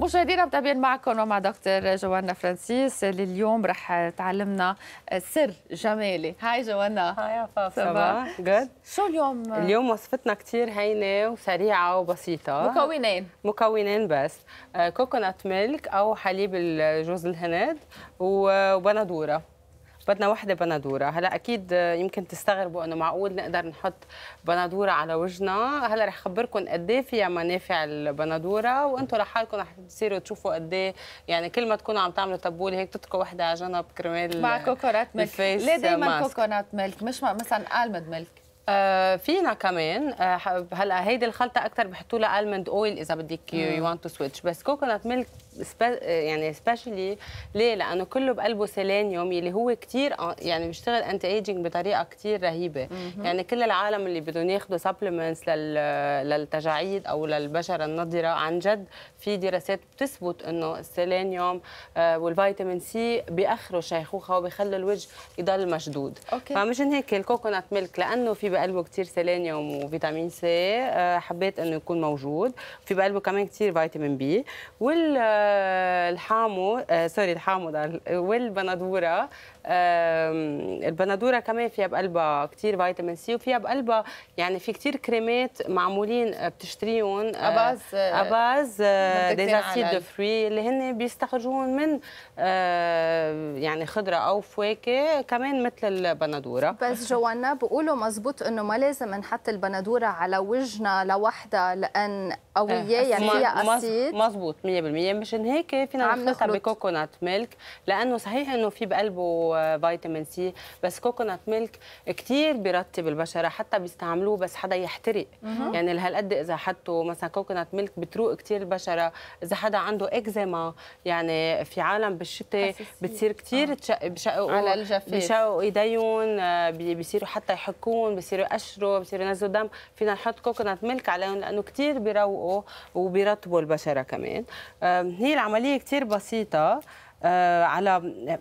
مشاهدينا متابعين معكم ومع نعم دكتور جوانا فرانسيس اللي اليوم رح تعلمنا سر جمالي هاي جوانا هاي عفاف صباح جود شو اليوم اليوم وصفتنا كثير هينه وسريعه وبسيطه مكونين مكونين بس كوكونات آه، ميلك او حليب الجوز الهند وبندوره بدنا وحده بندوره هلا اكيد يمكن تستغربوا انه معقول نقدر نحط بندوره على وجهنا هلا رح خبركم قد ايه فيها منافع البندوره وانتم لحالكم رح تصيروا تشوفوا قد ايه يعني كل ما تكونوا عم تعملوا تبوله هيك تتركوا وحده على جنب كرمال مع كوكونات ميلك ليه دائما كوكونات ميلك مش مثلا المند ميلك آه، فينا كمان آه، هلا هيدي الخلطه اكثر بحطوا لها المند اويل اذا بدك يو ونت تو سويتش بس كوكونات ميلك يعني سبيشلي ليه؟ لانه كله بقلبه سيلينيوم اللي هو كثير آه، يعني بيشتغل انت ايجينج بطريقه كثير رهيبه، يعني كل العالم اللي بدهم ياخذوا سبلمنتس للتجاعيد او للبشره النضره عن جد في دراسات بتثبت انه السيلينيوم آه، والفيتامين سي بيأخروا الشيخوخه وبيخلوا الوجه يضل مشدود. أوكي. فمشان هيك الكوكونات ميلك لانه في بقلبه كثير سيلينيوم وفيتامين سي آه، حبيت انه يكون موجود، في بقلبه كمان كثير فيتامين بي وال آه، الحامو آه، سوري الحامو والبندوره البندوره كمان فيها بقلبها كثير فيتامين سي وفيها بقلبها يعني في كثير كريمات معمولين آه، بتشتريهم اباز اباز ديزاسيد دو فروي اللي هن بيستخرجون من يعني خضره او فواكه كمان مثل البندوره بس جوانا بيقولوا مزبوط انه ما لازم نحط البندوره على وجهنا لوحدها لان قويه يعني فيها اسيد مزبوط 100% مش عشان هيك فينا نخلطها بكوكونات ميلك لانه صحيح انه في بقلبه فيتامين آه, سي بس كوكونات ميلك كثير بيرطب البشره حتى بيستعملوه بس حدا يحترق يعني لهالقد اذا حطوا مثلا كوكونات ميلك بتروق كثير البشره اذا حدا عنده اكزيما يعني في عالم بالشتاء بتصير كثير آه. على الجفاف بشققوا ايديهم آه, بيصيروا حتى يحكون بيصيروا يقشروا بيصيروا ينزلوا دم فينا نحط كوكونات ميلك عليهم لانه كثير بيروقوا وبيرطبوا البشره كمان هي هي العمليه كثير بسيطه آه على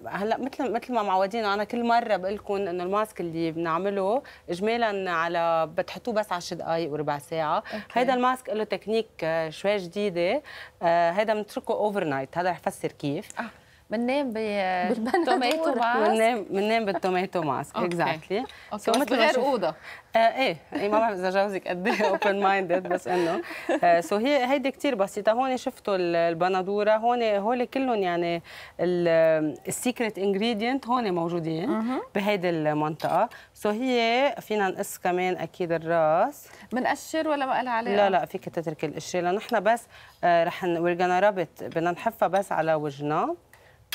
هلا مثل مثل ما معودين انا كل مره بقول لكم انه الماسك اللي بنعمله اجمالا على بتحطوه بس 10 دقائق وربع ساعه هذا الماسك له تكنيك آه، شوي جديده هذا آه بنتركه اوفر نايت هذا رح افسر كيف آه. بننام بالتوماتو ماسك بننام بننام بالتوماتو ماسك اكزاكتلي سو مثل غير اوضه آه ايه, إيه، ما بعرف اذا جوزك قد ايه اوبن مايندد بس انه آه سو هي هيدي كثير بسيطه هون شفتوا البندوره هون هول كلهم يعني السيكريت انجريدينت هون موجودين بهيدي المنطقه سو هي فينا نقص كمان اكيد الراس بنقشر ولا ما قال عليها؟ لا لا فيك تترك القشره لانه لنحن بس آه رح وير بدنا نحفها بس على وجهنا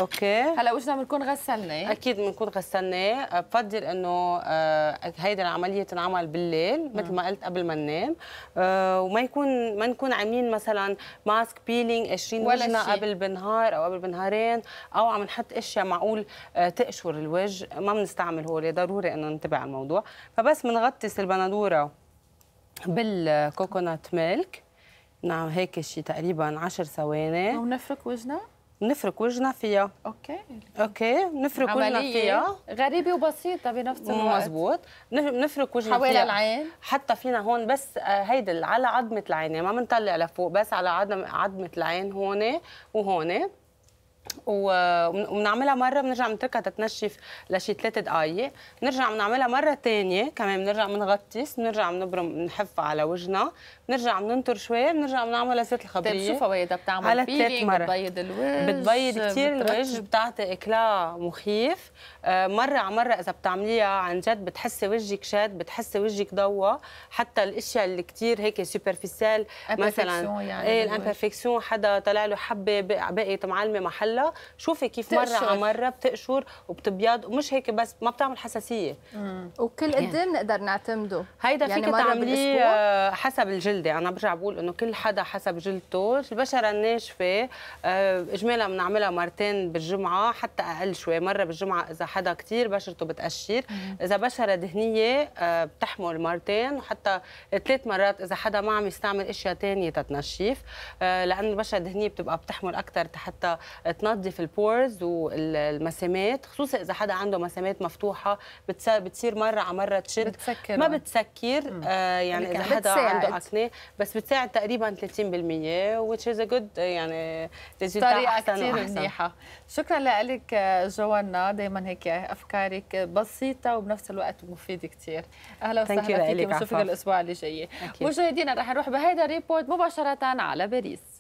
اوكي هلا وجهنا بنكون غسلناه اكيد بنكون غسلناه بفضل انه آه، هيدا العمليه تنعمل بالليل مثل ما قلت قبل ما ننام آه، وما يكون ما نكون عاملين مثلا ماسك بيلينج 20 وجهنا قبل بنهار او قبل بنهارين او عم نحط اشياء معقول آه، تقشر الوجه ما بنستعمل هو ضروري انه ننتبه على الموضوع فبس بنغطس البندوره بالكوكونات ميلك نعم هيك شيء تقريبا 10 ثواني ونفرك وجهنا نفرك وجنا فيها اوكي اوكي نفرك وجنا فيها غريبه وبسيطه بنفس الوقت مزبوط نفرك وجنا حوالي فيها. العين حتى فينا هون بس آه، هيدي على عظمه العين يعني ما بنطلع لفوق بس على عظمه العين هون وهون وبنعملها مره بنرجع بنتركها تتنشف لشي ثلاث دقائق بنرجع بنعملها مره ثانيه كمان بنرجع بنغطس بنرجع بنبرم بنحف على وجهنا بنرجع بننطر شوي بنرجع بنعملها زيت الخبريه طيب شو فوايدها بتعمل على ثلاث مرات بتبيض الوجه بتبيض كثير الوجه بتعطي اكلا مخيف آه، مره على مره اذا بتعمليها عن جد بتحسي وجهك شاد بتحسي وجهك ضوى حتى الاشياء اللي كثير هيك سوبرفيسيال مثلا يعني ايه الامبرفكسيون حدا طلع له حبه بقيت معلمه محلها شوفي كيف مره على مره بتقشر وبتبيض ومش هيك بس ما بتعمل حساسيه وكل يعني قد يعني. بنقدر نعتمده هيدا يعني فيك تعمليه آه، حسب الجلده انا برجع بقول انه كل حدا حسب جلدته البشره الناشفه آه، اجمالا بنعملها مرتين بالجمعه حتى اقل شوي مره بالجمعه اذا حدا كثير بشرته بتقشر اذا بشره دهنيه آه، بتحمل مرتين وحتى ثلاث مرات اذا حدا ما عم يستعمل اشياء ثانيه تتنشف لانه البشره الدهنيه بتبقى بتحمل اكثر حتى تنظف بتقضي في البورز والمسامات خصوصا اذا حدا عنده مسامات مفتوحه بتصير مره على مره تشد بتسكر ما آه. بتسكر آه يعني, يعني اذا حدا بتساعد. عنده اكنه بس بتساعد تقريبا 30% which is a good يعني طريقه كثير منيحه شكرا لك آه، جوانا دائما هيك افكارك بسيطه وبنفس الوقت مفيده كثير اهلا وسهلا فيك بنشوفك الاسبوع اللي جاي مشاهدينا رح نروح بهيدا الريبورت مباشره على باريس